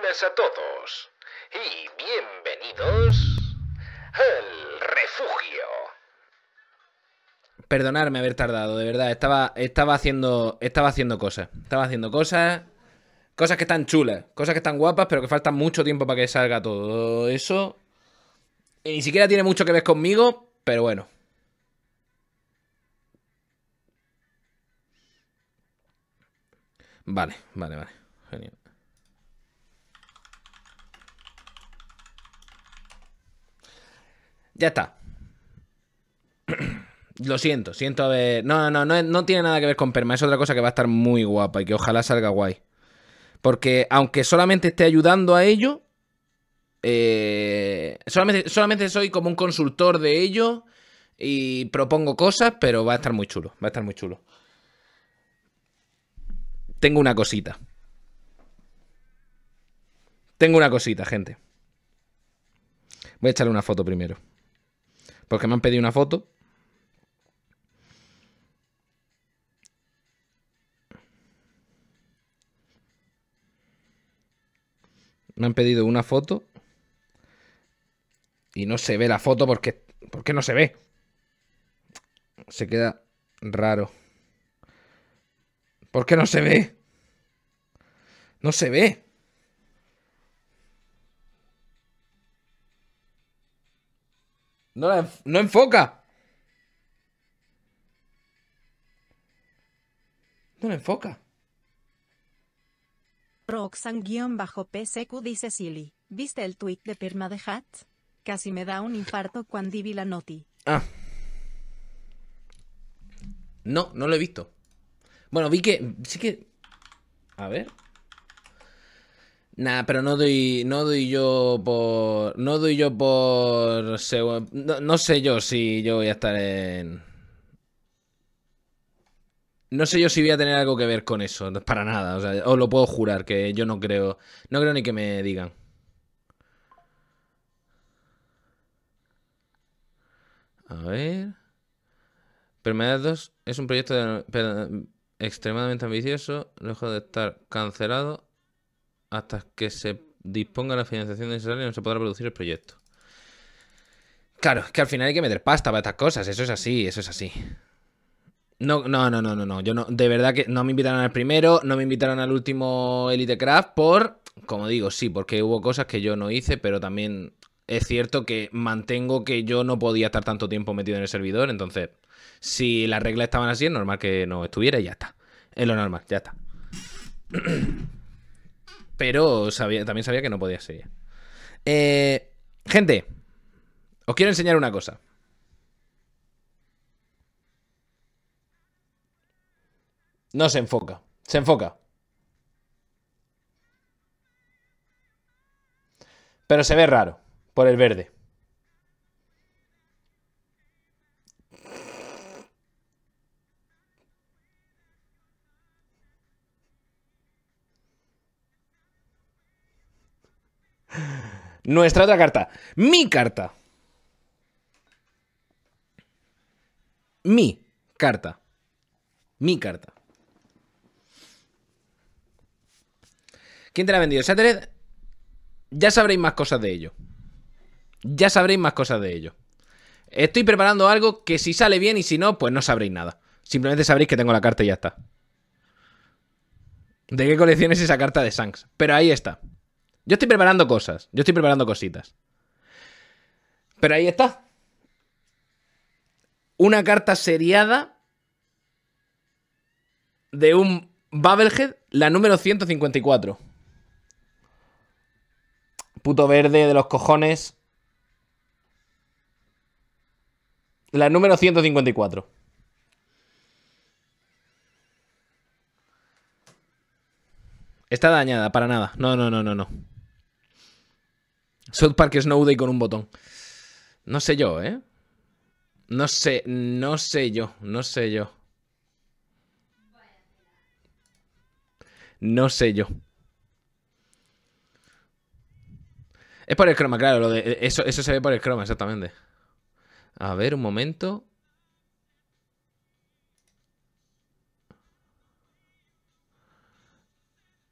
buenas a todos y bienvenidos al refugio. Perdonadme haber tardado, de verdad, estaba, estaba, haciendo, estaba haciendo cosas, estaba haciendo cosas, cosas que están chulas, cosas que están guapas, pero que falta mucho tiempo para que salga todo eso. Y ni siquiera tiene mucho que ver conmigo, pero bueno. Vale, vale, vale. Genial. Ya está. Lo siento, siento haber. No, no, no, no tiene nada que ver con Perma. Es otra cosa que va a estar muy guapa y que ojalá salga guay. Porque aunque solamente esté ayudando a ello, eh, solamente, solamente soy como un consultor de ello y propongo cosas, pero va a estar muy chulo. Va a estar muy chulo. Tengo una cosita. Tengo una cosita, gente. Voy a echarle una foto primero. Porque me han pedido una foto. Me han pedido una foto. Y no se ve la foto porque... ¿Por qué no se ve? Se queda raro. ¿Por qué no se ve? No se ve. No, la no enfoca. No la enfoca. Roxan-PCQ dice Silly. ¿Viste el tweet de Perma de Hat? Casi me da un infarto cuando vi la noti. Ah. No, no lo he visto. Bueno, vi que. Sí que. A ver. Nah, pero no doy, no doy yo por. No doy yo por. No, sé yo si yo voy a estar en. No sé yo si voy a tener algo que ver con eso, para nada. O sea, os lo puedo jurar que yo no creo. No creo ni que me digan. A ver. Permanente 2 es un proyecto extremadamente ambicioso, lejos de estar cancelado hasta que se disponga la financiación necesaria no se podrá producir el proyecto. Claro, es que al final hay que meter pasta para estas cosas, eso es así, eso es así. No, no, no, no, no, no. Yo no, de verdad que no me invitaron al primero, no me invitaron al último Elite Craft por, como digo, sí, porque hubo cosas que yo no hice, pero también es cierto que mantengo que yo no podía estar tanto tiempo metido en el servidor, entonces, si las reglas estaban así, es normal que no estuviera y ya está. Es lo normal, ya está. Pero también sabía que no podía ser eh, gente, os quiero enseñar una cosa. No se enfoca. Se enfoca. Pero se ve raro por el verde. Nuestra otra carta. Mi carta. Mi carta. Mi carta. ¿Quién te la ha vendido? Ya sabréis más cosas de ello. Ya sabréis más cosas de ello. Estoy preparando algo que si sale bien y si no, pues no sabréis nada. Simplemente sabréis que tengo la carta y ya está. ¿De qué colección es esa carta de Shanks? Pero ahí está. Yo estoy preparando cosas, yo estoy preparando cositas. Pero ahí está. Una carta seriada de un Bubblehead, la número 154. Puto verde de los cojones. La número 154. Está dañada, para nada. No, no, no, no, no. South Park Snow Day con un botón. No sé yo, ¿eh? No sé, no sé yo, no sé yo. No sé yo. Es por el croma, claro, eh, eso, eso se ve por el croma, exactamente. A ver, un momento.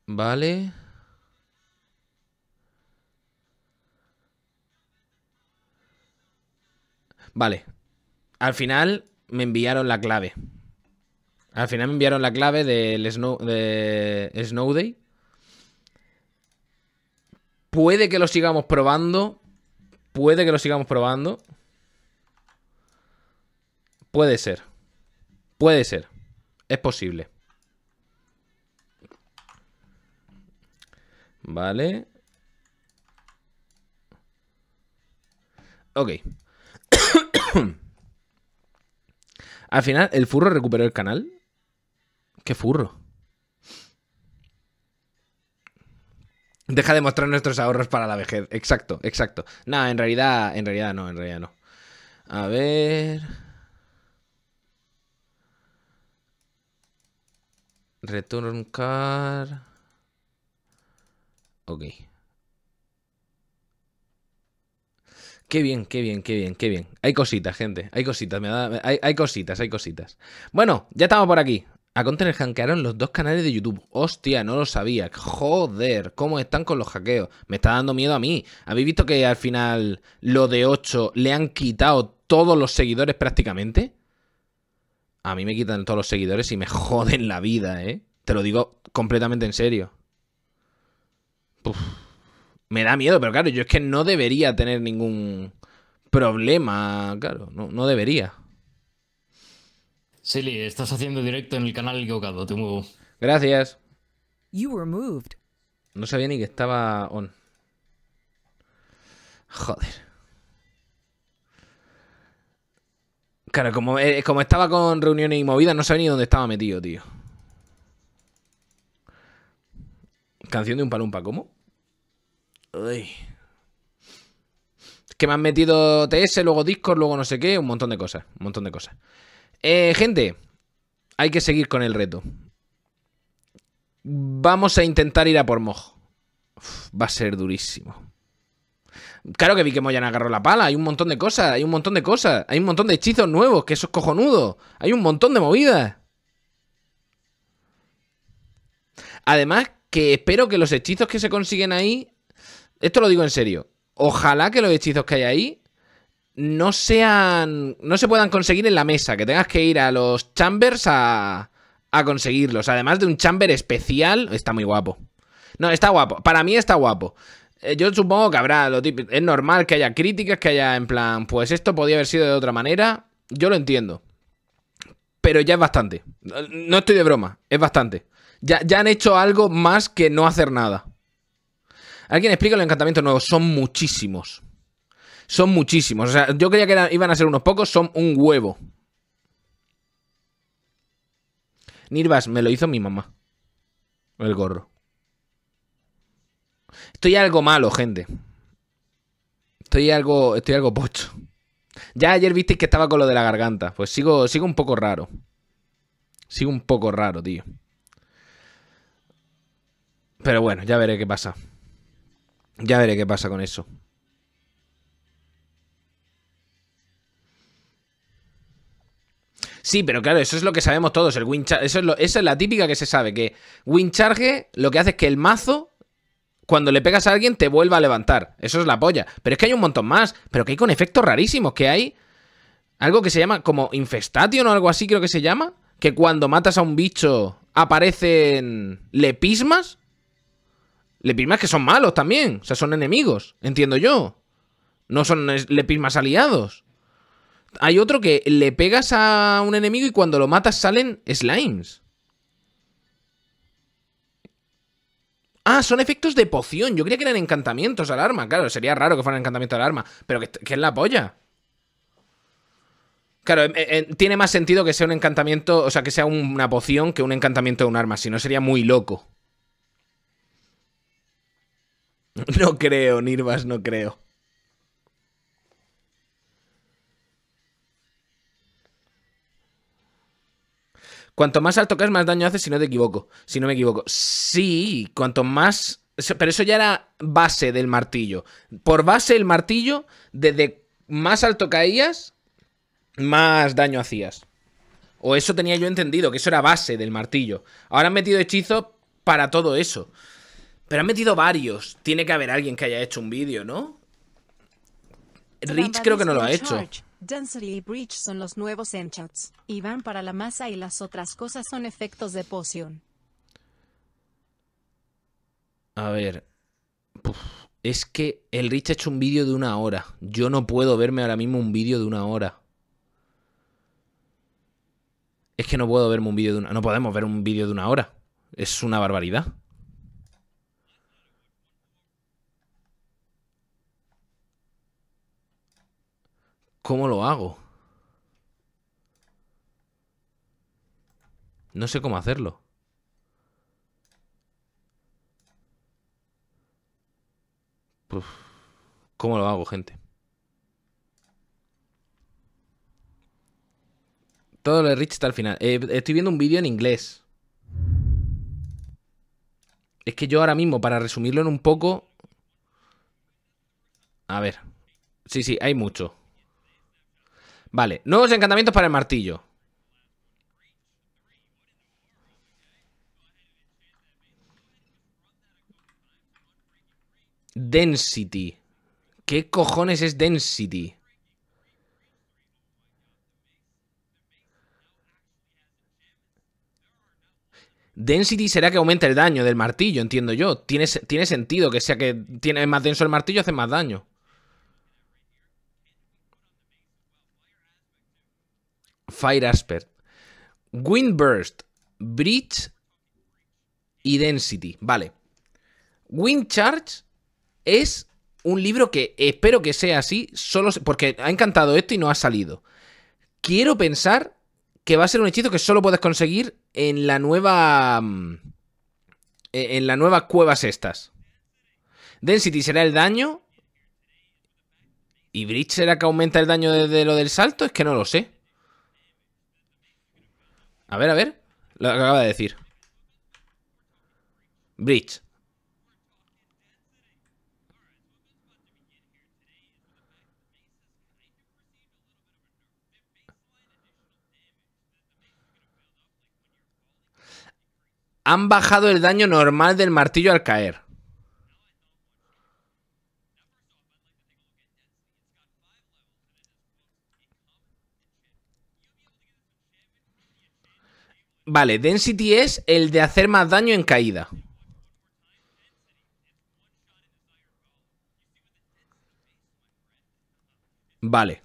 Vale. Vale. Al final me enviaron la clave. Al final me enviaron la clave del Snow, de Snow Day. Puede que lo sigamos probando. Puede que lo sigamos probando. Puede ser. Puede ser. Es posible. Vale. Ok. Al final, el furro recuperó el canal. ¡Qué furro! Deja de mostrar nuestros ahorros para la vejez. Exacto, exacto. No, en realidad, en realidad no, en realidad no. A ver. Return car. Ok. Qué bien, qué bien, qué bien, qué bien. Hay cositas, gente. Hay cositas, me hay, hay, cositas, hay cositas. Bueno, ya estamos por aquí. A Contener hankearon los dos canales de YouTube. Hostia, no lo sabía. Joder, ¿cómo están con los hackeos? Me está dando miedo a mí. ¿Habéis visto que al final lo de 8 le han quitado todos los seguidores prácticamente? A mí me quitan todos los seguidores y me joden la vida, ¿eh? Te lo digo completamente en serio me da miedo, pero claro, yo es que no debería tener ningún problema, claro, no, no debería. Silly, estás haciendo directo en el canal equivocado, te muevo. Gracias. No sabía ni que estaba on. Joder. Claro, como, eh, como estaba con reuniones y movidas, no sabía ni dónde estaba metido, tío. Canción de un palumpa, ¿cómo? que me han metido TS, luego discos, luego no sé qué, un montón de cosas, un montón de cosas. Eh, gente, hay que seguir con el reto. Vamos a intentar ir a por Moj. va a ser durísimo. Claro que vi que Moyan agarró la pala. Hay un montón de cosas, hay un montón de cosas. Hay un montón de hechizos nuevos, que eso es cojonudo. Hay un montón de movidas. Además, que espero que los hechizos que se consiguen ahí esto lo digo en serio. Ojalá que los hechizos que hay ahí no sean. no se puedan conseguir en la mesa. Que tengas que ir a los chambers a. a conseguirlos. Además de un chamber especial. Está muy guapo. No, está guapo. Para mí está guapo. Eh, yo supongo que habrá lo típico. Es normal que haya críticas, que haya en plan, pues esto podía haber sido de otra manera. Yo lo entiendo. Pero ya es bastante. No estoy de broma, es bastante. ya han hecho algo más que no hacer nada. Alguien explica los encantamientos nuevos. Son muchísimos. Son muchísimos. O sea, yo creía que iban a ser unos pocos, son un huevo. Nirvas, me lo hizo mi mamá. El gorro. Estoy algo malo, gente. Estoy algo. Estoy algo pocho. Ya ayer visteis que estaba con lo de la garganta. Pues sigo, sigo un poco raro. Sigo un poco raro, tío. Pero bueno, ya veré qué pasa. Ya veré qué pasa con eso. Sí, pero claro, eso es lo que sabemos todos. El eso es esa es la típica que se sabe, que win charge lo que hace es que el mazo, cuando le pegas a alguien, te vuelva a levantar. Eso es la polla. Pero es que hay un montón más, pero que hay con efectos rarísimos, que hay algo que se llama como infestation o algo así creo que se llama, que cuando matas a un bicho aparecen lepismas. Lepismas que son malos también, o sea, son enemigos, entiendo yo. No son lepismas aliados. Hay otro que le pegas a un enemigo y cuando lo matas salen slimes. Ah, son efectos de poción. Yo creía que eran encantamientos al arma. Claro, sería raro que fueran encantamientos al arma. Pero que, es la polla. Claro, tiene más sentido que sea un encantamiento, o sea, que sea una poción que un encantamiento de un arma. Si no, sería muy loco. No creo, Nirvas, no creo. Cuanto más alto caes, más daño haces si no te equivoco. Si no me equivoco. Sí, cuanto más. Pero eso ya era base del martillo. Por base, el martillo, desde más alto caías, más daño hacías. O eso tenía yo entendido, que eso era base del martillo. Ahora han metido hechizos para todo eso. Pero han metido varios. Tiene que haber alguien que haya hecho un vídeo, ¿no? Rich creo que no lo ha hecho. son los nuevos Y van para la masa y las otras cosas son efectos de poción. A ver. Es que el Rich ha hecho un vídeo de una hora. Yo no puedo verme ahora mismo un vídeo de una hora. Es que no puedo verme un vídeo de una... No podemos ver un vídeo de una hora. Es una barbaridad. ¿Cómo lo hago? No sé cómo hacerlo. ¿Cómo lo hago, gente? Todo lo de Rich está al final. Eh, estoy viendo un vídeo en inglés. Es que yo ahora mismo, para resumirlo en un poco... A ver. Sí, sí, hay mucho. Vale, nuevos encantamientos para el martillo. Density. ¿Qué cojones es density? Density será que aumenta el daño del martillo, entiendo yo. Tiene, tiene sentido que sea que tiene más denso el martillo, hace más daño. Fire Wind Burst, Bridge y Density. Vale. Wind Charge es un libro que espero que sea así, solo porque ha encantado esto y no ha salido. Quiero pensar que va a ser un hechizo que solo puedes conseguir en la nueva mm, e, en la nueva cuevas estas. Density será el daño y Bridge será que aumenta el daño desde lo del salto, es que no lo sé. A ver, a ver. Lo que acaba de decir. Bridge. Han bajado el daño normal del martillo al caer. Vale, density es el de hacer más daño en caída. Vale.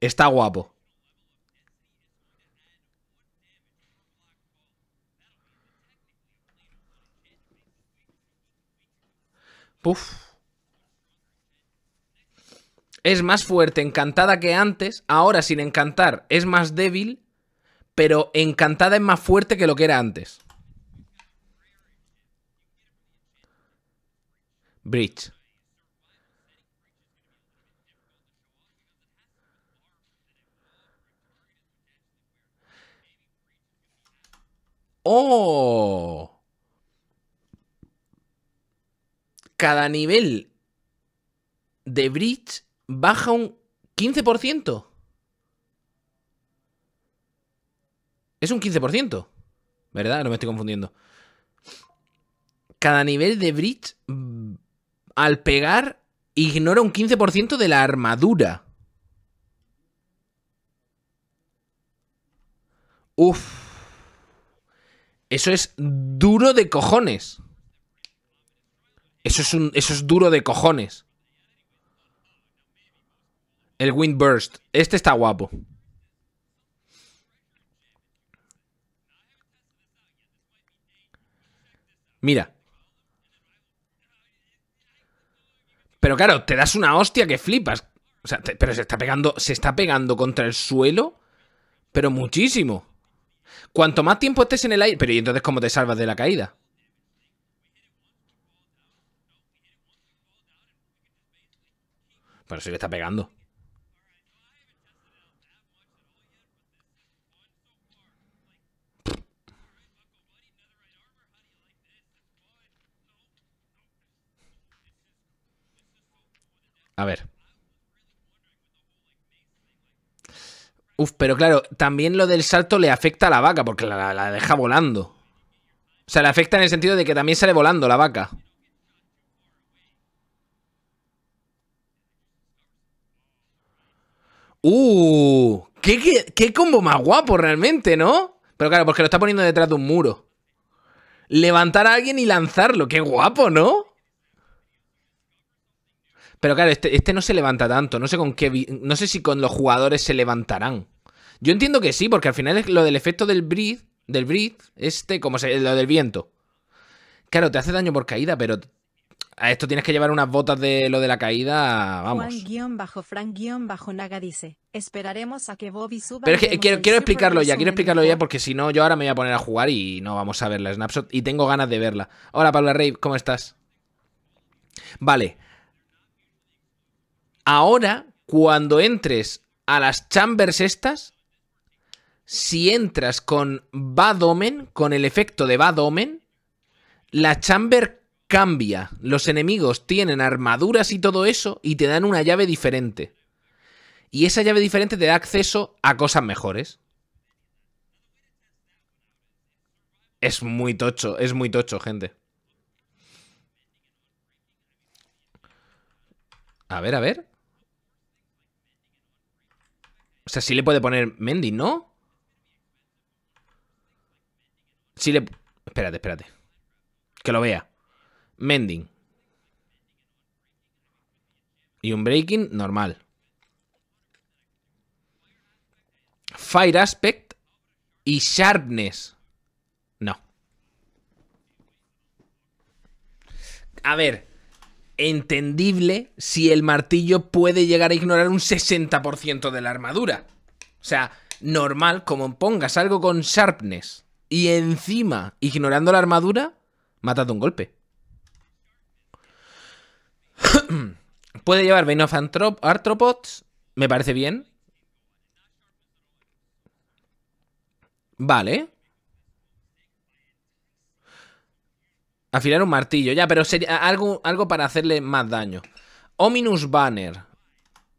Está guapo. Puf. Es más fuerte encantada que antes. Ahora sin encantar es más débil pero Encantada es más fuerte que lo que era antes. Bridge. ¡Oh! Cada nivel de Bridge baja un 15%. Es un 15%. ¿Verdad? No me estoy confundiendo. Cada nivel de bridge, mm, al pegar, ignora un 15% de la armadura. Uf. Eso es duro de cojones. Eso es, un, eso es duro de cojones. El Wind Burst. Este está guapo. Mira. Pero claro, te das una hostia que flipas. O sea, pero se está pegando, se está pegando contra el suelo, pero muchísimo. Cuanto más tiempo estés en el aire, pero ¿y entonces cómo te salvas de la caída? Bueno, sí le está pegando. A ver. Uf, pero claro, también lo del salto le afecta a la vaca, porque la, deja volando. O sea, le afecta en el sentido de que también sale volando la vaca. ¡Uh! ¿Qué, qué, combo más guapo realmente, ¿no? Pero claro, porque lo está poniendo detrás de un muro. Levantar a alguien y lanzarlo. ¡Qué guapo, ¿no? Pero claro, este, este no se levanta tanto. No sé con qué. No sé si con los jugadores se levantarán. Yo entiendo que sí, porque al final es lo del efecto del breed. Del breed, este, como se, lo del viento. Claro, te hace daño por caída, pero a esto tienes que llevar unas botas de lo de la caída, vamos. bajo Frank bajo Naga dice, esperaremos a que Bobby suba. Pero es que quiero, quiero explicarlo ya, quiero explicarlo ya porque si no yo ahora me voy a poner a jugar y no vamos a ver la snapshot y tengo ganas de verla. Hola Paula Rey, ¿cómo estás? Vale, Ahora, cuando entres a las chambers estas, si entras con Badomen, con el efecto de Badomen, la chamber cambia. Los enemigos tienen armaduras y todo eso y te dan una llave diferente. Y esa llave diferente te da acceso a cosas mejores. Es muy tocho, es muy tocho, gente. A ver, a ver. O sea, sí le puede poner Mending, ¿no? Sí le... Espérate, espérate. Que lo vea. Mending. Y un breaking normal. Fire Aspect y Sharpness. No. A ver, entendible si el martillo puede llegar a ignorar un 60% de la armadura. O sea, normal, como pongas algo con sharpness y encima ignorando la armadura, matas de un golpe. puede llevar Vein of Arthropods, me parece bien. Vale. Afilar un martillo, ya, pero sería algo, algo para hacerle más daño. ominus Banner.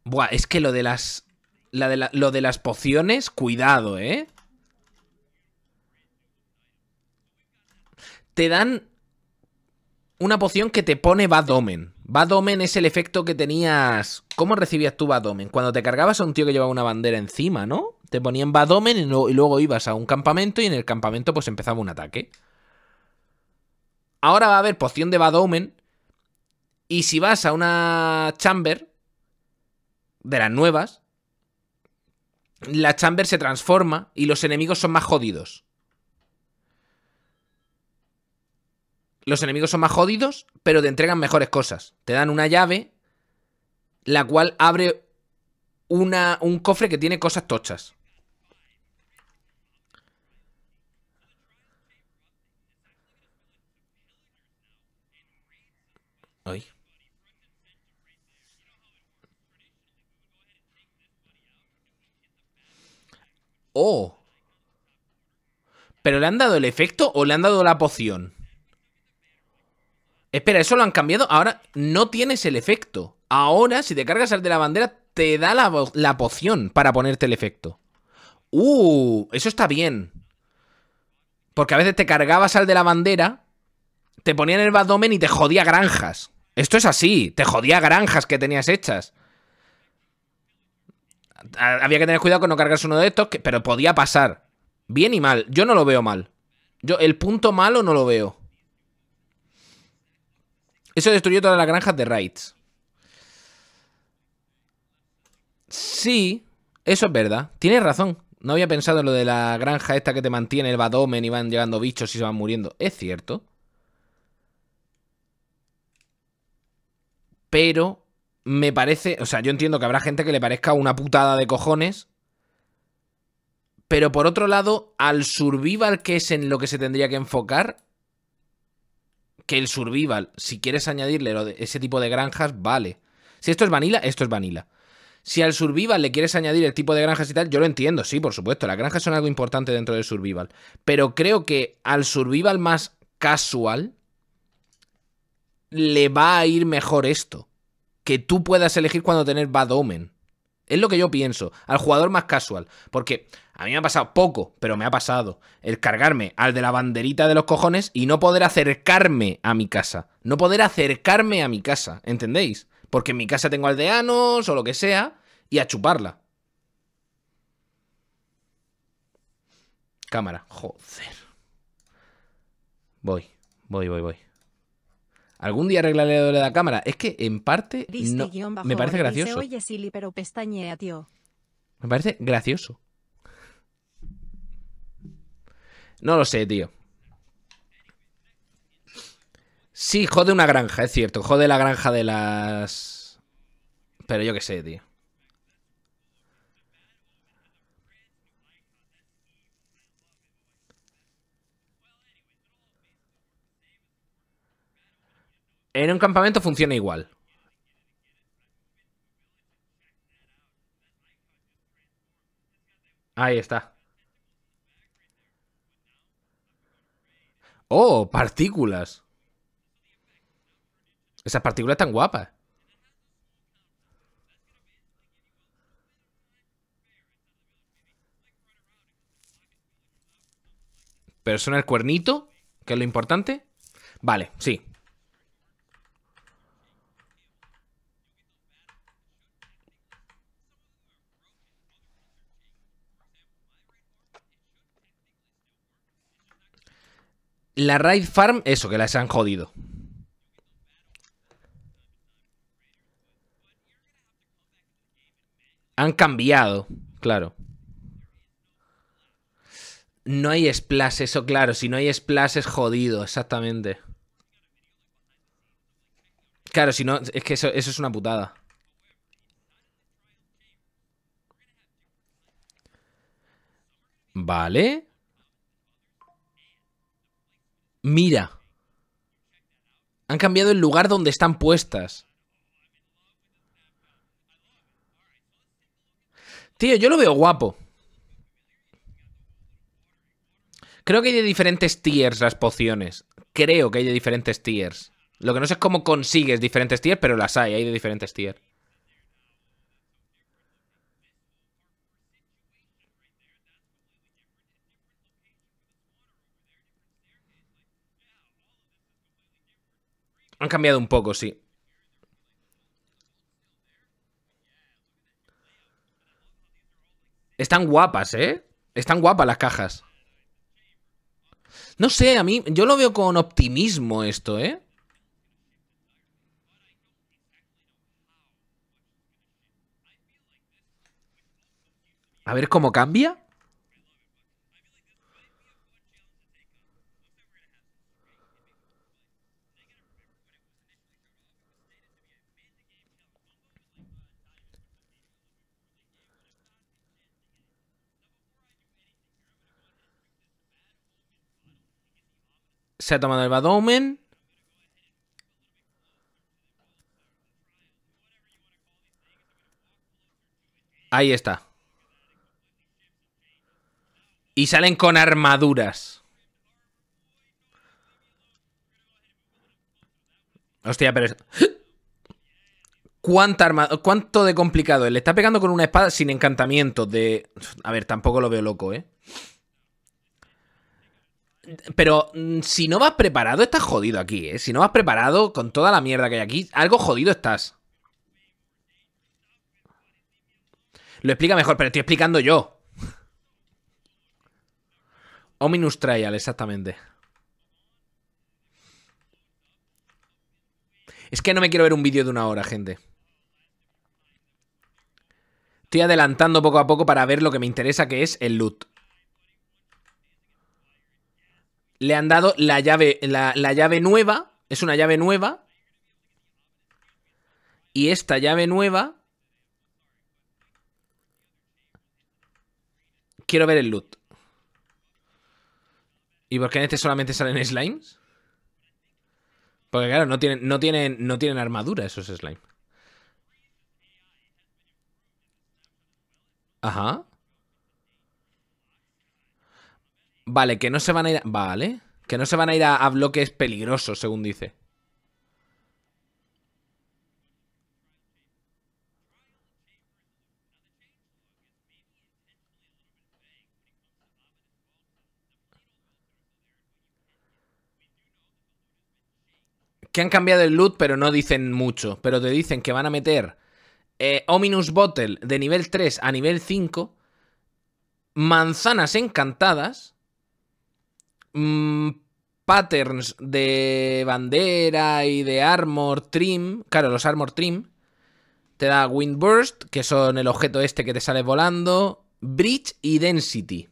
Buah, es que lo de las... lo de las pociones, cuidado, ¿eh? Te dan una poción que te pone badomen Vadomen es el efecto que tenías... ¿Cómo recibías tú badomen Cuando te cargabas a un tío que llevaba una bandera encima, ¿no? Te ponían badomen y, luego ibas a un campamento y en el campamento pues empezaba un ataque. Ahora va a haber poción de Badomen. Y si vas a una chamber de las nuevas, la chamber se transforma y los enemigos son más jodidos. Los enemigos son más jodidos, pero te entregan mejores cosas. Te dan una llave, la cual abre una, un cofre que tiene cosas tochas. Oh. ¿Pero le han dado el efecto o le han dado la poción? Espera, ¿eso lo han cambiado? Ahora no tienes el efecto. Ahora, si te cargas al de la bandera, te da la, poción para ponerte el efecto. ¡Uh! Eso está bien. Porque a veces te cargabas al de la bandera, te ponía en el abdomen y te jodía granjas. Esto es así. Te jodía granjas que tenías hechas. Había que tener cuidado con no cargarse uno de estos, pero podía pasar. Bien y mal. Yo no lo veo mal. Yo el punto malo no lo veo. Eso destruyó todas las granjas de Raids. Sí, eso es verdad. Tienes razón. No había pensado en lo de la granja esta que te mantiene el badomen y van llegando bichos y se van muriendo. Es cierto. pero me parece, o sea, yo entiendo que habrá gente que le parezca una putada de cojones, pero por otro lado, al survival que es en lo que se tendría que enfocar, que el survival, si quieres añadirle ese tipo de granjas, vale. Si esto es vanilla, esto es vanilla. Si al survival le quieres añadir el tipo de granjas y tal, yo lo entiendo, sí, por supuesto, las granjas son algo importante dentro del survival, pero creo que al survival más casual, le va a ir mejor esto. Que tú puedas elegir cuando tener Bad Omen. Es lo que yo pienso. Al jugador más casual. Porque a mí me ha pasado poco, pero me ha pasado. El cargarme al de la banderita de los cojones y no poder acercarme a mi casa. No poder acercarme a mi casa. ¿Entendéis? Porque en mi casa tengo aldeanos o lo que sea. Y a chuparla. Cámara. Joder. Voy, voy, voy, voy. Algún día arreglaré de la cámara. Es que en parte me parece gracioso. Me parece gracioso. No lo sé, tío. Sí, jode una granja, es cierto. Jode la granja de las... Pero yo qué sé, tío. En un campamento funciona igual. Ahí está. Oh, partículas. Esas partículas tan guapas. Pero son el cuernito, que es lo importante. Vale, sí, La Raid Farm, eso, que las han jodido. Han cambiado, claro. No hay splash, eso claro. Si no hay splash es jodido, exactamente. Claro, si no, es que eso, eso es una putada. Vale. Mira. Han cambiado el lugar donde están puestas. Tío, yo lo veo guapo. Creo que hay de diferentes tiers las pociones. Creo que hay de diferentes tiers. Lo que no sé es cómo consigues diferentes tiers, pero las hay, hay de diferentes tiers. Han cambiado un poco, sí. Están guapas, ¿eh? Están guapas las cajas. No sé, a mí, yo lo veo con optimismo esto, ¿eh? A ver cómo cambia. Se ha tomado el Badomen. Ahí está. Y salen con armaduras. Hostia, pero... ¿Cuánta ¿Cuánto de complicado? Le está pegando con una espada sin encantamiento de... A ver, tampoco lo veo loco, ¿eh? pero mm, si no vas preparado, estás jodido aquí, ¿eh? Si no vas preparado, con toda la mierda que hay aquí, algo jodido estás. Lo explica mejor, pero estoy explicando yo. Ominus Trial, exactamente. Es que no me quiero ver un vídeo de una hora, gente. Estoy adelantando poco a poco para ver lo que me interesa, que es el loot. le han dado la llave, la, llave nueva. Es una llave nueva. Y esta llave nueva... Quiero ver el loot. ¿Y por qué en este solamente salen slimes? Porque claro, no tienen, no tienen, no tienen armadura esos slimes. Ajá. Vale, que no se van a ir... A... Vale. Que no se van a ir a, bloques peligrosos, según dice. que han cambiado el loot, pero no dicen mucho. Pero te dicen que van a meter eh, Ominous Bottle de nivel 3 a nivel 5, manzanas encantadas Mm, patterns de bandera y de armor trim, claro, los armor trim, te da Windburst, que son el objeto este que te sale volando, Bridge y Density.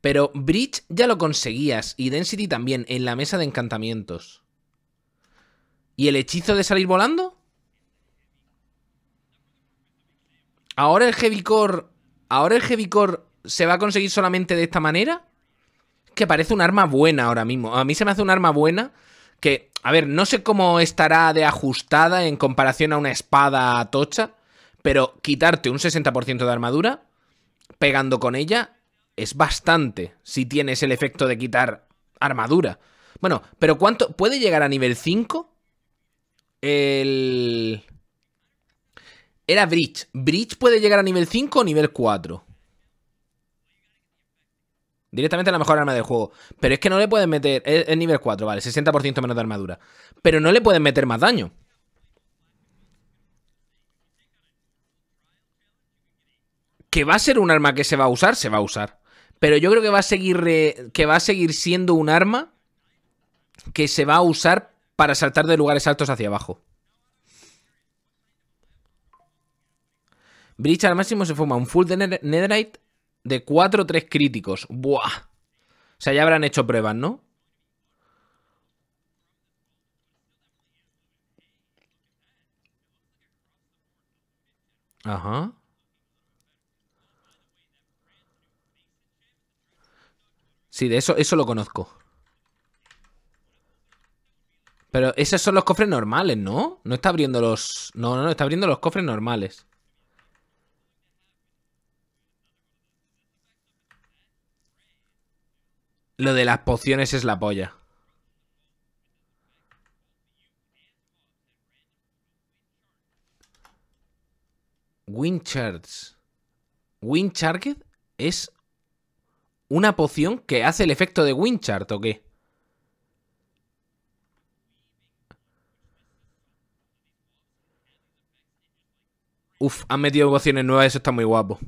Pero Bridge ya lo conseguías y Density también en la mesa de encantamientos. ¿Y el hechizo de salir volando? Ahora el Heavy Core, ahora el Heavy Core se va a conseguir solamente de esta manera? que parece un arma buena ahora mismo. A mí se me hace un arma buena que, a ver, no sé cómo estará de ajustada en comparación a una espada tocha, pero quitarte un 60% de armadura pegando con ella es bastante si tienes el efecto de quitar armadura. Bueno, pero ¿cuánto puede llegar a nivel 5? El... Era bridge Bridge puede llegar a nivel 5 o nivel 4? Directamente la mejor arma del juego. Pero es que no le pueden meter. Es, nivel 4, vale, 60% menos de armadura. Pero no le pueden meter más daño. Que va a ser un arma que se va a usar, se va a usar. Pero yo creo que va a seguir, que va a seguir siendo un arma que se va a usar para saltar de lugares altos hacia abajo. Breach al máximo se forma un full de netherite de 4, 3 críticos. Buah. O sea, ya habrán hecho pruebas, ¿no? Ajá. Sí, de eso, eso lo conozco. Pero esos son los cofres normales, ¿no? No está abriendo los... No, no, no, está abriendo los cofres normales. Lo de las pociones es la polla. Windcharts Windcharged es una poción que hace el efecto de Winchard o qué? Uf, han metido pociones nuevas, eso está muy guapo.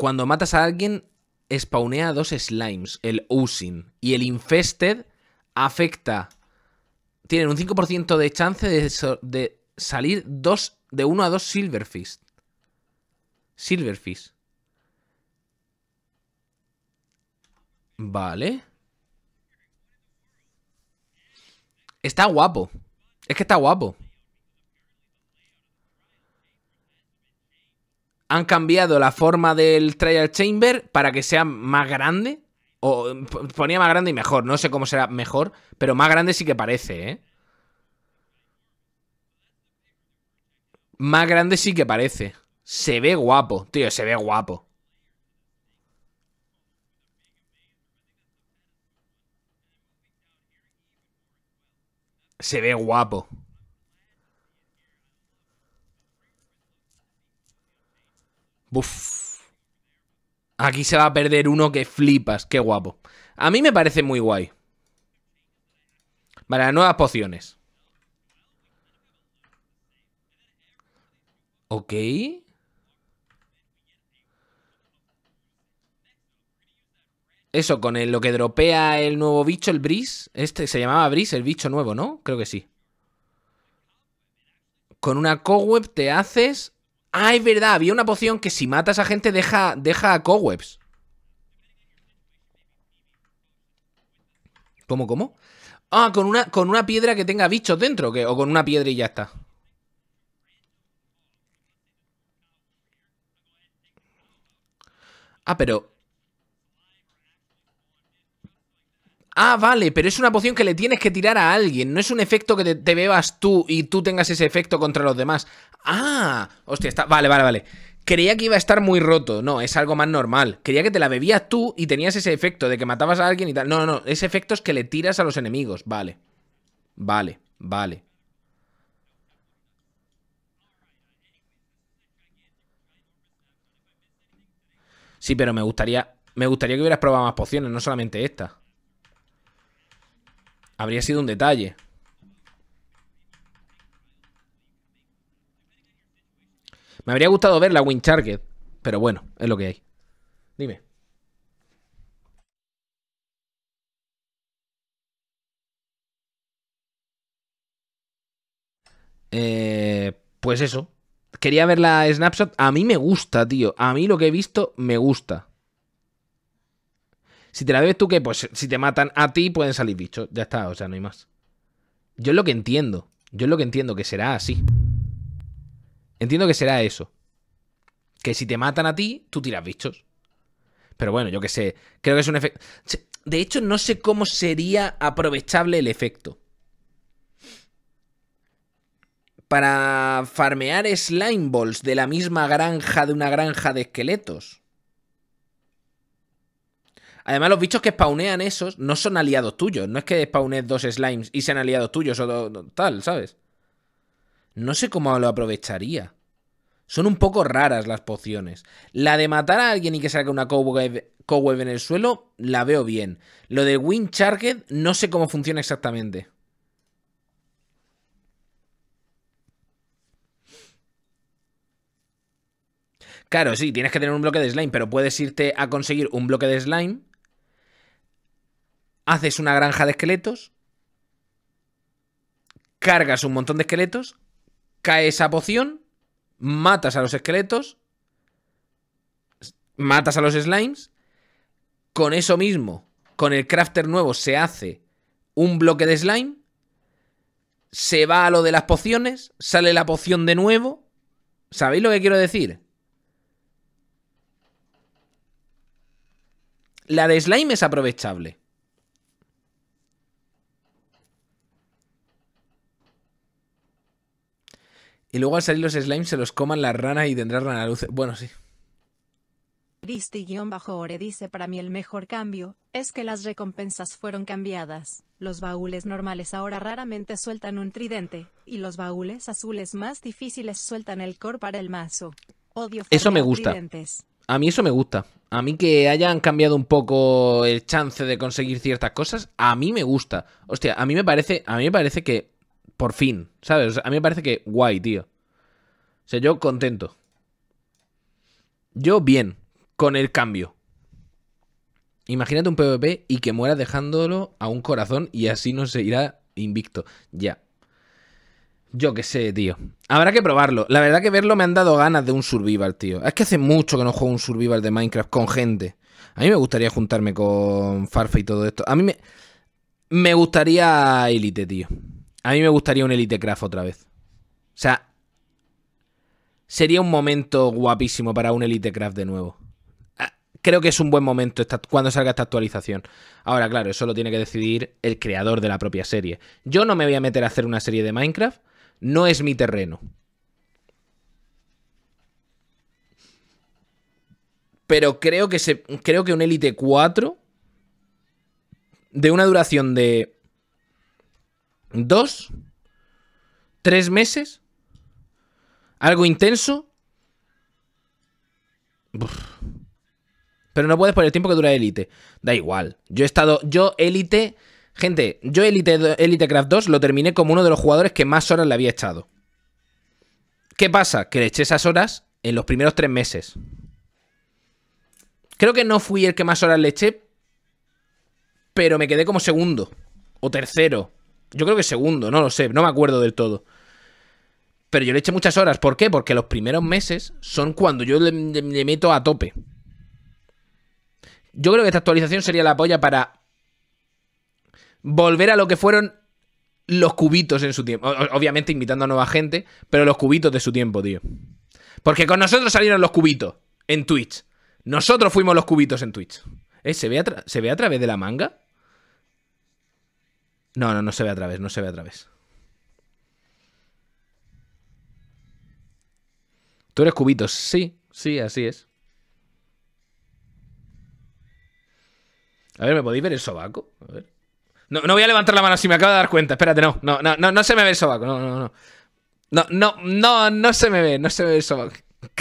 cuando matas a alguien, spawnea dos slimes, el Usin. Y el Infested afecta. Tienen un 5% de chance de, salir dos, de uno a dos Silverfish. Silverfish. Vale. Está guapo. Es que está guapo. han cambiado la forma del Trial Chamber para que sea más grande. O ponía más grande y mejor, no sé cómo será mejor, pero más grande sí que parece, ¿eh? Más grande sí que parece. Se ve guapo, tío, se ve guapo. Se ve guapo. Aquí se va a perder uno que flipas. Qué guapo. A mí me parece muy guay. Vale, nuevas pociones. Ok. Eso, con lo que dropea el nuevo bicho, el Breeze. Este se llamaba Breeze, el bicho nuevo, ¿no? Creo que sí. Con una co-web te haces Ah, es verdad, había una poción que si matas a gente deja, deja cobwebs. ¿Cómo, cómo? Ah, con una, con una piedra que tenga bichos dentro, ¿o con una piedra y ya está? Ah, pero Ah, vale, pero es una poción que le tienes que tirar a alguien. No es un efecto que te, bebas tú y tú tengas ese efecto contra los demás. Ah, hostia, está... Vale, vale, vale. Creía que iba a estar muy roto. No, es algo más normal. Creía que te la bebías tú y tenías ese efecto de que matabas a alguien y tal. No, no, no. Ese efecto es que le tiras a los enemigos. Vale. Vale, vale. Sí, pero me gustaría... Me gustaría que hubieras probado más pociones, no solamente esta habría sido un detalle. Me habría gustado ver la Win pero bueno, es lo que hay. Dime. Eh, pues eso. Quería ver la snapshot. A mí me gusta, tío. A mí lo que he visto me gusta. Si te la ves tú, ¿qué? Pues si te matan a ti, pueden salir bichos. Ya está, o sea, no hay más. Yo es lo que entiendo. Yo es lo que entiendo, que será así. Entiendo que será eso. Que si te matan a ti, tú tiras bichos. Pero bueno, yo qué sé. Creo que es un efecto. De hecho, no sé cómo sería aprovechable el efecto. Para farmear slime balls de la misma granja de una granja de esqueletos. Además, los bichos que spawnean esos no son aliados tuyos. No es que spawnes dos slimes y sean aliados tuyos o tal, ¿sabes? No sé cómo lo aprovecharía. Son un poco raras las pociones. La de matar a alguien y que salga una cow web en el suelo, la veo bien. Lo de Wind Charged, no sé cómo funciona exactamente. Claro, sí, tienes que tener un bloque de slime, pero puedes irte a conseguir un bloque de slime haces una granja de esqueletos, cargas un montón de esqueletos, cae esa poción, matas a los esqueletos, matas a los slimes, con eso mismo, con el crafter nuevo se hace un bloque de slime, se va a lo de las pociones, sale la poción de nuevo. ¿Sabéis lo que quiero decir? La de slime es aprovechable. Y luego al salir los slimes se los coman las ranas y tendrás luz Bueno, sí. Cristi-Ore dice para mí el mejor cambio, es que las recompensas fueron cambiadas, los baúles normales ahora raramente sueltan un tridente, y los baúles azules más difíciles sueltan el core para el mazo. Odio Eso me gusta. A mí eso me gusta. A mí que hayan cambiado un poco el chance de conseguir ciertas cosas, a mí me gusta. Hostia, a mí me parece, a mí me parece que por fin, ¿sabes? a mí me parece que guay, tío. O sea, yo contento. Yo bien, con el cambio. Imagínate un PvP y que muera dejándolo a un corazón y así no se irá invicto. Ya. Yo qué sé, tío. Habrá que probarlo. La verdad que verlo me han dado ganas de un survival, tío. Es que hace mucho que no juego un survival de Minecraft con gente. A mí me gustaría juntarme con Farfa y todo esto. A mí me, me gustaría Elite, tío. A mí me gustaría un Elite Craft otra vez. O sea, sería un momento guapísimo para un Elite Craft de nuevo. Ah, creo que es un buen momento cuando salga esta actualización. Ahora, claro, eso lo tiene que decidir el creador de la propia serie. Yo no me voy a meter a hacer una serie de Minecraft. No es mi terreno. Pero creo que, se, creo que un Elite 4 de una duración de dos, tres meses, algo intenso. Pero no puedes por el tiempo que dura Elite. Da igual. Yo he estado. Yo, Elite. Gente, yo Elite, Elite Craft 2 lo terminé como uno de los jugadores que más horas le había echado. ¿Qué pasa? Que le eché esas horas en los primeros tres meses. Creo que no fui el que más horas le eché. Pero me quedé como segundo. O tercero. Yo creo que segundo, no lo sé, no me acuerdo del todo. Pero yo le eché muchas horas. ¿Por qué? Porque los primeros meses son cuando yo le, meto a tope. Yo creo que esta actualización sería la polla para volver a lo que fueron los cubitos en su tiempo. Obviamente invitando a nueva gente, pero los cubitos de su tiempo, tío. Porque con nosotros salieron los cubitos en Twitch. Nosotros fuimos los cubitos en Twitch. ¿Eh? ¿Se, ve ¿Se ve a través de la manga? No, no, no se ve a través, no se ve a través. Tú eres cubitos, sí, sí, así es. A ver, ¿me podéis ver el sobaco? A ver. No, no voy a levantar la mano si me acabo de dar cuenta. Espérate, no, no, no, no, no se me ve el sobaco, no, no, no. No, no, no, no se me ve, no se me ve el sobaco.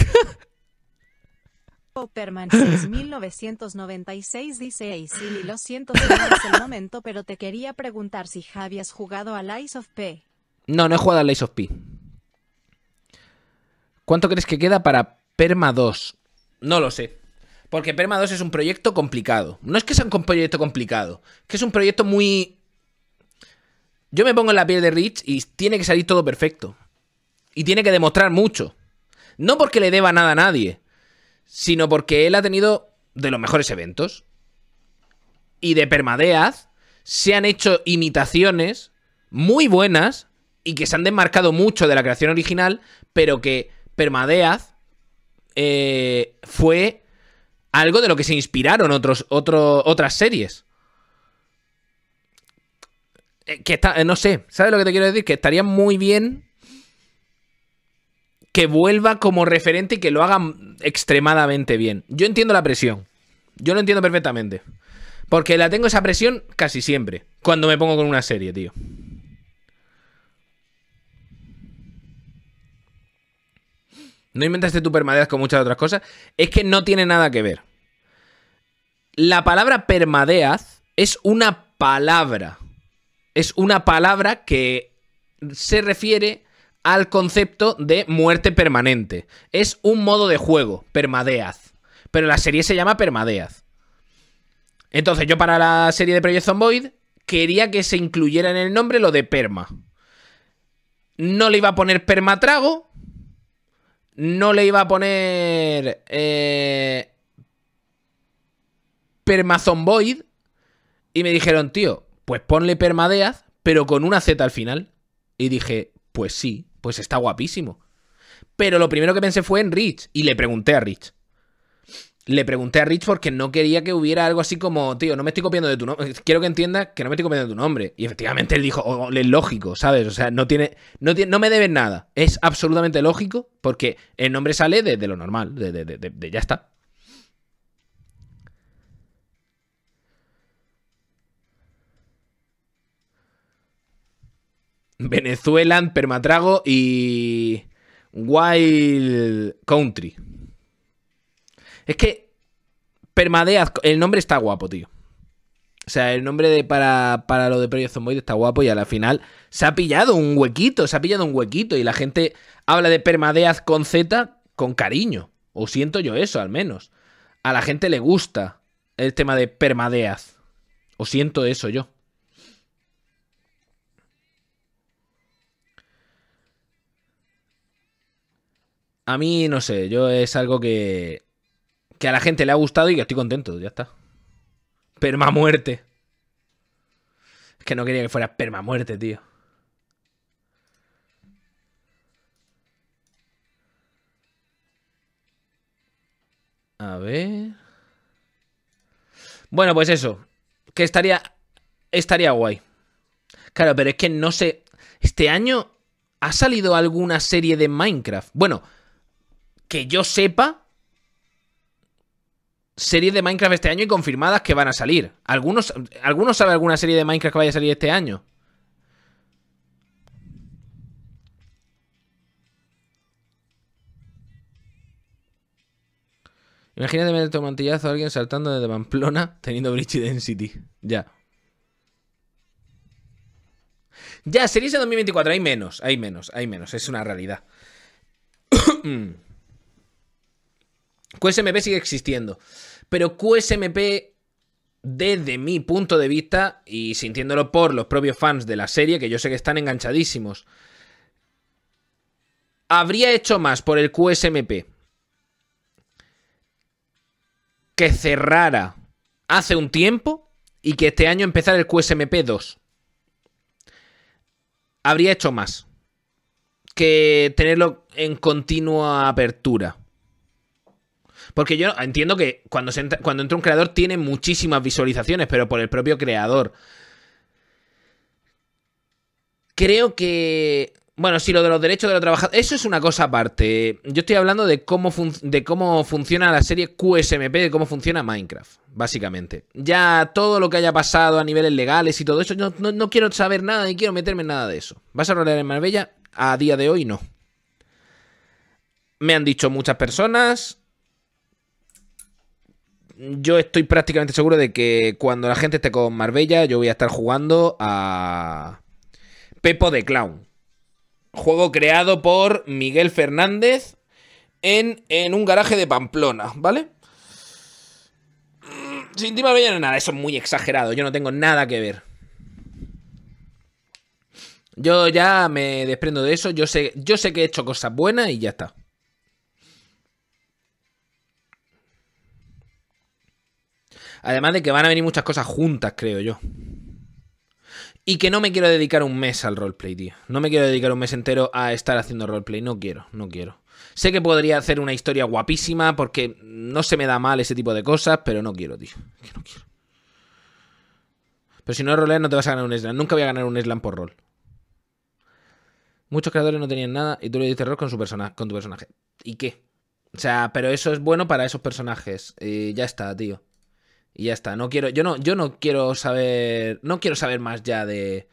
1996 dice lo siento, el momento, pero te quería preguntar si Javi jugado a Ice of P. No, no he jugado a Lies of P. ¿Cuánto crees que queda para Perma 2? No lo sé. Porque Perma 2 es un proyecto complicado. No es que sea un proyecto complicado, que es un proyecto muy. Yo me pongo en la piel de Rich y tiene que salir todo perfecto. Y tiene que demostrar mucho. No porque le deba nada a nadie, sino porque él ha tenido de los mejores eventos. Y de Permadeath se han hecho imitaciones muy buenas y que se han desmarcado mucho de la creación original, pero que Permadeath eh, fue algo de lo que se inspiraron otros, otras series. Eh, que está, eh, no sé, ¿sabes lo que te quiero decir? Que estaría muy bien que vuelva como referente y que lo haga extremadamente bien. Yo entiendo la presión. Yo lo entiendo perfectamente. Porque la tengo esa presión casi siempre. Cuando me pongo con una serie, tío. No inventaste tu permadeaz con muchas otras cosas. Es que no tiene nada que ver. La palabra permadeaz es una palabra. Es una palabra que se refiere al concepto de muerte permanente. Es un modo de juego, Permadeath. Pero la serie se llama Permadeath. Entonces, yo para la serie de Project Zomboid quería que se incluyera en el nombre lo de Perma. No le iba a poner Permatrago. No le iba a poner. Eh, Permazomboid. Y me dijeron, tío, pues ponle Permadeath, pero con una Z al final. Y dije, pues sí, pues está guapísimo. Pero lo primero que pensé fue en Rich y le pregunté a Rich. Le pregunté a Rich porque no quería que hubiera algo así como, tío, no me estoy copiando de tu nombre. Quiero que entiendas que no me estoy copiando de tu nombre. Y efectivamente él dijo, oh, oh, es lógico, ¿sabes? O sea, no tiene, no me debes nada. Es absolutamente lógico porque el nombre sale de, lo normal, de, de ya está. Venezuelan, Permatrago y Wild Country. Es que Permadeaz, el nombre está guapo, tío. O sea, el nombre de para, para lo de Project Zomboid está guapo y a la final se ha pillado un huequito, se ha pillado un huequito y la gente habla de Permadeaz con Z con cariño. O siento yo eso, al menos. A la gente le gusta el tema de Permadeaz. O siento eso yo. A mí, no sé, yo es algo que, que a la gente le ha gustado y que estoy contento, ya está. muerte, Es que no quería que fuera perma muerte, tío. A ver. Bueno, pues eso. Que estaría. Estaría guay. Claro, pero es que no sé. Este año ha salido alguna serie de Minecraft. Bueno, que yo sepa, series de Minecraft este año y confirmadas que van a salir. ¿Algunos, ¿Algunos sabe alguna serie de Minecraft que vaya a salir este año? Imagínate meter tu mantillazo a alguien saltando desde Pamplona teniendo Breach Density. Ya. Ya, series de 2024. Hay menos, hay menos, hay menos. Es una realidad. Mm. QSMP sigue existiendo, pero QSMP desde mi punto de vista y sintiéndolo por los propios fans de la serie, que yo sé que están enganchadísimos, habría hecho más por el QSMP que cerrara hace un tiempo y que este año empezara el QSMP 2. Habría hecho más que tenerlo en continua apertura. Porque yo entiendo que cuando, entra, un creador tiene muchísimas visualizaciones, pero por el propio creador. Creo que. Bueno, si lo de los derechos de los trabajadores. Eso es una cosa aparte. Yo estoy hablando de cómo, de cómo funciona la serie QSMP, de cómo funciona Minecraft, básicamente. Ya todo lo que haya pasado a niveles legales y todo eso, yo no, no quiero saber nada ni quiero meterme en nada de eso. ¿Vas a rolear en Marbella? A día de hoy no. Me han dicho muchas personas, yo estoy prácticamente seguro de que cuando la gente esté con Marbella, yo voy a estar jugando a Pepo de Clown. Juego creado por Miguel Fernández en, en un garaje de Pamplona, ¿vale? Mm, sin Marbella no nada, eso es muy exagerado, yo no tengo nada que ver. Yo ya me desprendo de eso, yo sé, yo sé que he hecho cosas buenas y ya está. Además de que van a venir muchas cosas juntas, creo yo. Y que no me quiero dedicar un mes al roleplay, tío. No me quiero dedicar un mes entero a estar haciendo roleplay. No quiero, no quiero. Sé que podría hacer una historia guapísima porque no se me da mal ese tipo de cosas, pero no quiero, tío. Que no quiero. Pero si no roleas no te vas a ganar un slam. Nunca voy a ganar un slam por rol. Muchos creadores no tenían nada y tú le diste rol con, su persona con tu personaje. ¿Y qué? O sea, pero eso es bueno para esos personajes. Eh, ya está, tío. Y ya está, no quiero, yo no, yo no quiero saber, no quiero saber más ya de,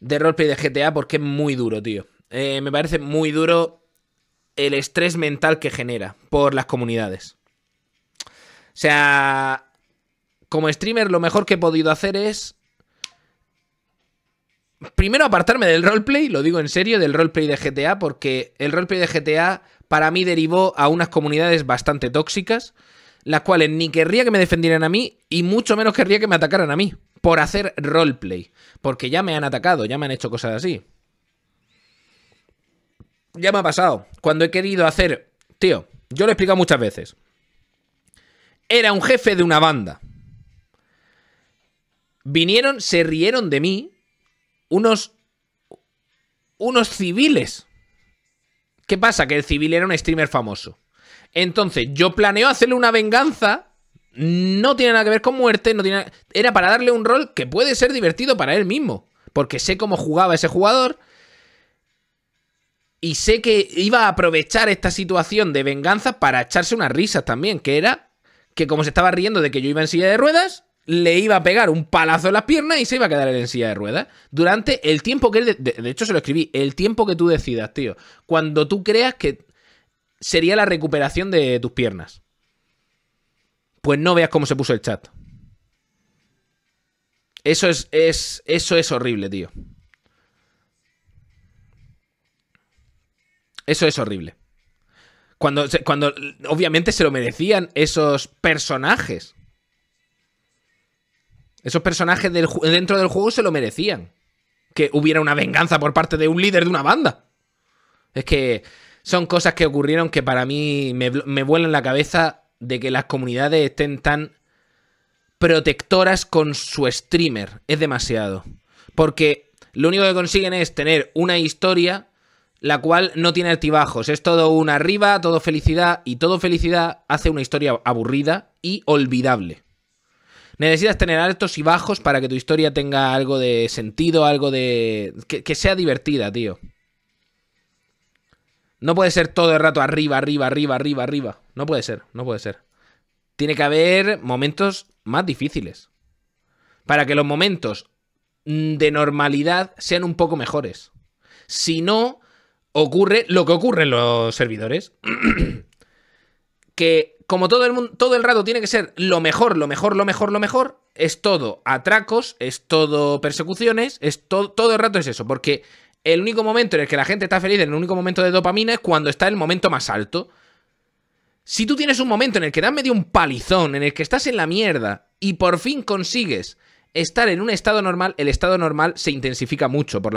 de roleplay de GTA porque es muy duro, tío. Eh, me parece muy duro el estrés mental que genera por las comunidades. O sea, como streamer lo mejor que he podido hacer es... Primero apartarme del roleplay, lo digo en serio, del roleplay de GTA, porque el roleplay de GTA para mí derivó a unas comunidades bastante tóxicas las cuales ni querría que me defendieran a mí y mucho menos querría que me atacaran a mí por hacer roleplay, porque ya me han atacado, ya me han hecho cosas así. Ya me ha pasado, cuando he querido hacer, tío, yo lo he explicado muchas veces. Era un jefe de una banda. Vinieron, se rieron de mí unos unos civiles. ¿Qué pasa? Que el civil era un streamer famoso. Entonces, yo planeo hacerle una venganza. No tiene nada que ver con muerte. No tiene Era para darle un rol que puede ser divertido para él mismo. Porque sé cómo jugaba ese jugador. Y sé que iba a aprovechar esta situación de venganza para echarse unas risas también. Que era que como se estaba riendo de que yo iba en silla de ruedas, le iba a pegar un palazo en las piernas y se iba a quedar en silla de ruedas. Durante el tiempo que él. de, hecho, se lo escribí. El tiempo que tú decidas, tío. Cuando tú creas que sería la recuperación de tus piernas. Pues no veas cómo se puso el chat. Eso es, eso es horrible, tío. Eso es horrible. Cuando, cuando obviamente se lo merecían esos personajes. Esos personajes dentro del juego se lo merecían. Que hubiera una venganza por parte de un líder de una banda. Es que son cosas que ocurrieron que para mí me, vuelan la cabeza de que las comunidades estén tan protectoras con su streamer. Es demasiado. Porque lo único que consiguen es tener una historia la cual no tiene altibajos. Es todo un arriba, todo felicidad y todo felicidad hace una historia aburrida y olvidable. Necesitas tener altos y bajos para que tu historia tenga algo de sentido, algo de... que sea divertida, tío. No puede ser todo el rato arriba, arriba, arriba, arriba, arriba. No puede ser, no puede ser. Tiene que haber momentos más difíciles. Para que los momentos mm, de normalidad sean un poco mejores. Si no, ocurre lo que ocurre en los servidores. que como todo el mundo, todo el rato tiene que ser lo mejor, lo mejor, lo mejor, lo mejor, es todo atracos, es todo persecuciones, es todo, todo el rato es eso, porque el único momento en el que la gente está feliz, en el único momento de dopamina, es cuando está el momento más alto. Si tú tienes un momento en el que das medio un palizón, en el que estás en la mierda y por fin consigues estar en un estado normal, el estado normal se intensifica mucho por,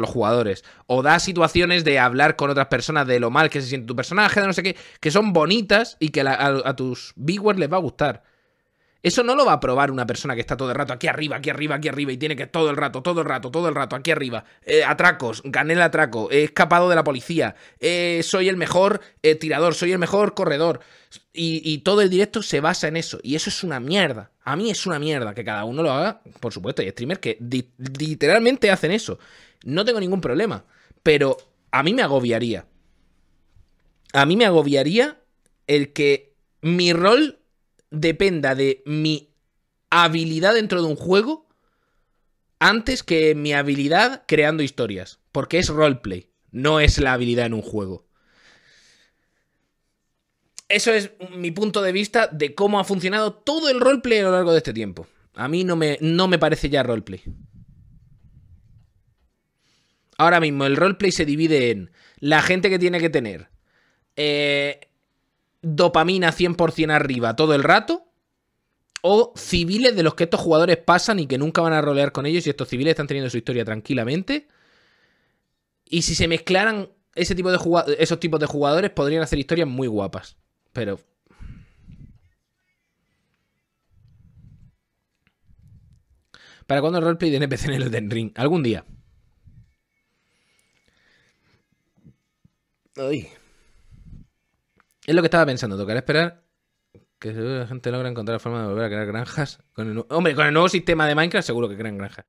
los jugadores. O da situaciones de hablar con otras personas de lo mal que se siente tu personaje, de no sé qué, que son bonitas y que a, a, tus viewers les va a gustar. Eso no lo va a probar una persona que está todo el rato aquí arriba, aquí arriba, aquí arriba y tiene que todo el rato, todo el rato, todo el rato, aquí arriba. Eh, atracos, gané el atraco, he escapado de la policía, eh, soy el mejor eh, tirador, soy el mejor corredor. Y, y, todo el directo se basa en eso. Y eso es una mierda. A mí es una mierda que cada uno lo haga. Por supuesto, hay streamers que literalmente hacen eso. No tengo ningún problema. Pero a mí me agobiaría. A mí me agobiaría el que mi rol dependa de mi habilidad dentro de un juego antes que mi habilidad creando historias. Porque es roleplay, no es la habilidad en un juego. Eso es mi punto de vista de cómo ha funcionado todo el roleplay a lo largo de este tiempo. A mí no me, no me parece ya roleplay. Ahora mismo el roleplay se divide en la gente que tiene que tener, eh, dopamina 100% arriba todo el rato, o civiles de los que estos jugadores pasan y que nunca van a rolear con ellos y estos civiles están teniendo su historia tranquilamente. Y si se mezclaran ese tipo de esos tipos de jugadores podrían hacer historias muy guapas, pero ¿Para cuándo el roleplay de NPC en el den Ring? Algún día. Ay. Es lo que estaba pensando, tocará esperar que la gente logre encontrar la forma de volver a crear granjas. Con el, hombre, con el nuevo sistema de Minecraft seguro que crean granjas.